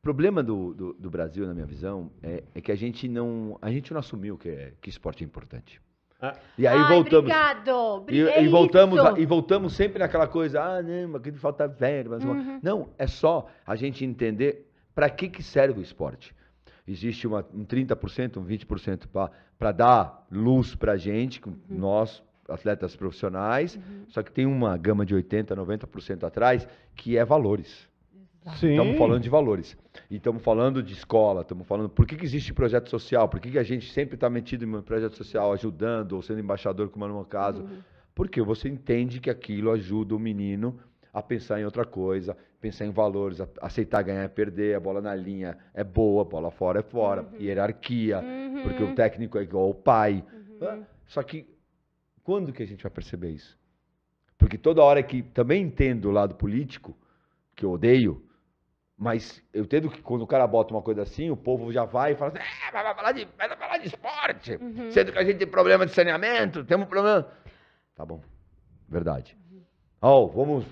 O problema do, do, do, Brasil, na minha visão, é, é, que a gente não, a gente não assumiu que, é, que esporte é importante. Ah. E aí Ai, voltamos. Obrigado. E, é e voltamos e voltamos sempre naquela coisa, ah, não, aqui falta verba. uhum. Não, é só a gente entender para que, que serve o esporte. Existe uma, um 30%, um 20% para dar luz para a gente, uhum. nós, atletas profissionais, uhum. só que tem uma gama de 80%, 90% atrás, que é valores. Sim. Estamos falando de valores. E estamos falando de escola, estamos falando por que, que existe projeto social, por que, que a gente sempre está metido em um projeto social, ajudando ou sendo embaixador, como no meu caso. Uhum. Porque você entende que aquilo ajuda o menino a pensar em outra coisa, pensar em valores, a, aceitar ganhar e perder, a bola na linha é boa, a bola fora é fora, uhum. hierarquia, uhum. porque o técnico é igual ao pai. Uhum. Só que quando que a gente vai perceber isso? Porque toda hora que também entendo o lado político, que eu odeio, mas eu entendo que quando o cara bota uma coisa assim, o povo já vai e fala assim, é, vai falar de, vai falar de esporte, uhum. sendo que a gente tem problema de saneamento, temos um problema... Tá bom, verdade. Ó, uhum. oh, vamos...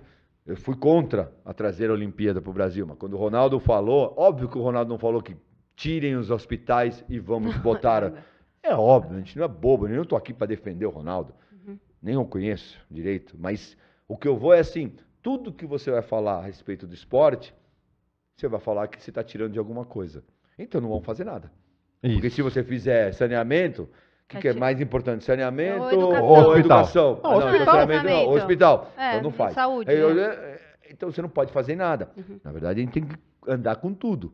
Eu fui contra a trazer a Olimpíada para o Brasil, mas quando o Ronaldo falou, óbvio que o Ronaldo não falou que tirem os hospitais e vamos botar... É, é óbvio, a gente não é bobo, eu não estou aqui para defender o Ronaldo, uhum. nem o conheço direito, mas o que eu vou é assim, tudo que você vai falar a respeito do esporte você vai falar que você está tirando de alguma coisa. Então não vão fazer nada. Isso. Porque se você fizer saneamento, o que, tá que, é mais importante? Saneamento ou educação? Ou educação. não, hospital. Saneamento, não, hospital. É, então não faz. Saúde, né? É, então você não pode fazer nada. Uhum. Na verdade, a gente tem que andar com tudo.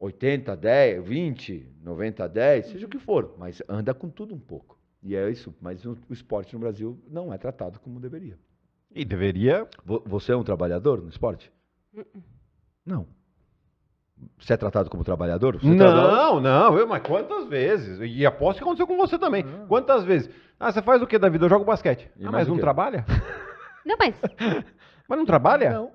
80, 10, 20, 90, 10, uhum. seja o que for, mas anda com tudo um pouco. E é isso, mas o esporte no Brasil não é tratado como deveria. E deveria. Você é um trabalhador no esporte? Uh não. Você é tratado como trabalhador? Você é não, não, eu, mas quantas vezes? E aposto que aconteceu com você também. Ah. Quantas vezes? Ah, você faz o que da vida? Eu jogo basquete. E ah, mas não trabalha? Não, mas. mas não trabalha? Não.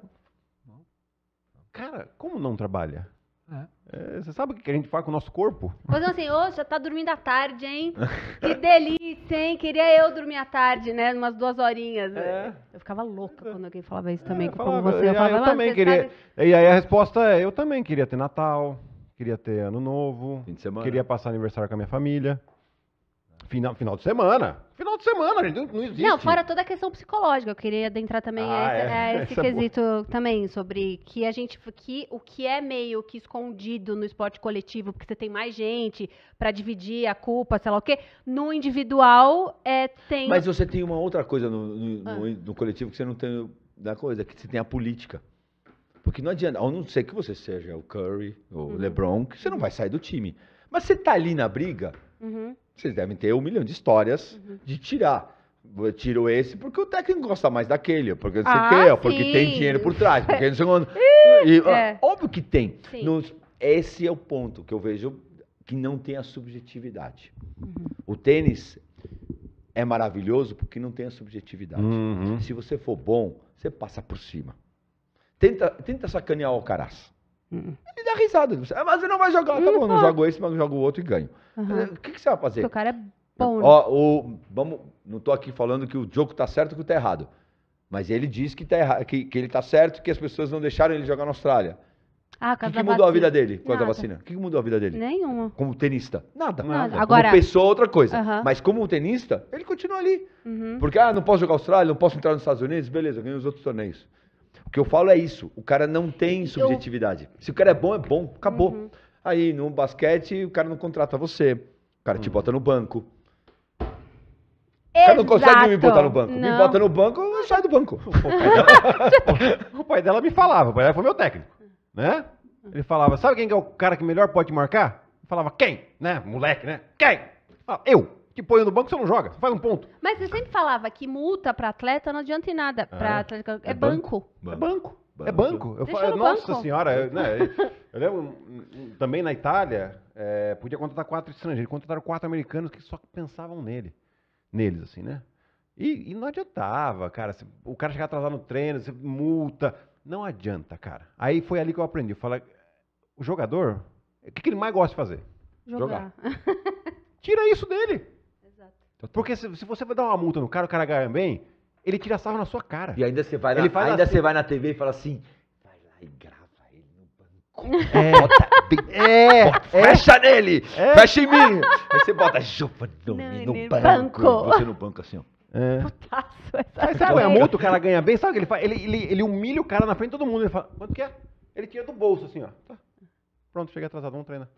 Cara, como não trabalha? É. é, você sabe o que a gente faz com o nosso corpo? Mas é, assim, hoje já tá dormindo à tarde, hein? Que delícia, hein? Queria eu dormir à tarde, né? Umas duas horinhas. É. Eu ficava louca quando alguém falava isso também, é, falava, você. Eu, falava, eu ah, também queria. Sabe... E aí a resposta é, eu também queria ter Natal, queria ter Ano Novo, queria passar aniversário com a minha família. Final, final de semana. Final de semana, gente, não existe. Não, fora toda a questão psicológica. Eu queria adentrar também ah, a, esse, é, a é, esse é quesito também, sobre que a gente. Que, o que é meio que escondido no esporte coletivo, porque você tem mais gente para dividir a culpa, sei lá o quê. No individual é, tem. Mas você tem uma outra coisa no, no, ah. no, no coletivo que você não tem da coisa, que você tem a política. Porque não adianta, a não ser que você seja o Curry ou o uhum. LeBron, que você não vai sair do time. Mas você tá ali na briga Uhum. Vocês devem ter um milhão de histórias uhum. de tirar. Eu tiro esse porque o técnico gosta mais daquele, porque não sei o ah, quê, porque tem dinheiro por trás, porque não sei E, é. Óbvio que tem. No, esse é o ponto que eu vejo que não tem a subjetividade. Uhum. O tênis é maravilhoso porque não tem a subjetividade. Uhum. Se você for bom, você passa por cima. Tenta, tenta sacanear o Alcaraz. Hum. Ele dá risada. Ah, mas ele não vai jogar. Hum, tá bom, não jogo esse, mas jogo o outro e ganho. Uhum. O que, que você vai fazer? Porque o cara é bom. Né? Ó, o, vamos, não tô aqui falando que o jogo tá certo ou que tá errado. Mas ele diz que, tá errado, que, que ele tá certo que as pessoas não deixaram ele jogar na Austrália. Ah, o que, que mudou a vida dele com a vacina? O que, que mudou a vida dele? Nenhuma. Como tenista? Nada. Nada. Como pessoa, outra coisa. Uh -huh. Mas como tenista, ele continua ali. Uh uhum. -huh. Porque, ah, não posso jogar Austrália, não posso entrar nos Estados Unidos, beleza, ganhei os outros torneios. O que eu falo é isso. O cara não tem subjetividade. Se o cara é bom, é bom. Acabou. Uhum. Aí, no basquete, o cara não contrata você. O cara te uhum. bota no banco. O cara não consegue me botar no banco. Não. Me bota no banco, eu saio do banco. O pai dela, o pai dela me falava. O pai dela foi meu técnico. Né? Ele falava, sabe quem é o cara que melhor pode marcar? Eu falava, quem? Né? Moleque, né? Quem? Eu que põe no banco, você não joga, você faz um ponto. Mas você sempre falava que multa para atleta não adianta em nada. para atleta ah, é? é, é banco. banco. É banco. É banco. Eu falo, nossa banco. senhora, eu, né, eu lembro também na Itália, é, podia contratar quatro estrangeiros, contrataram quatro americanos que só pensavam nele. Neles, assim, né? E, e não adiantava, cara. Se, o cara chegar atrasado no treino, você multa. Não adianta, cara. Aí foi ali que eu aprendi. Eu falei, o jogador, o que, que ele mais gosta de fazer? Jogar. Jogar. Tira isso dele. Total. Porque se, se você vai dar uma multa no cara, o cara ganha bem, ele tira sarro na sua cara. E ainda você vai na, ainda assim, você vai na TV e fala assim: vai lá e grava ele no banco. É, bota, é, bota, é fecha é, nele! Fecha em mim! Aí você bota Giovannone no, no é banco. banco. Você no banco assim, ó. É. Putaço, é sabe, é multa, o cara ganha bem, sabe o que ele faz? Ele, ele, ele humilha o cara na frente de todo mundo. Ele fala, quanto que é? Ele tira do bolso, assim, ó. Tá. Pronto, cheguei atrasado, vamos treinar.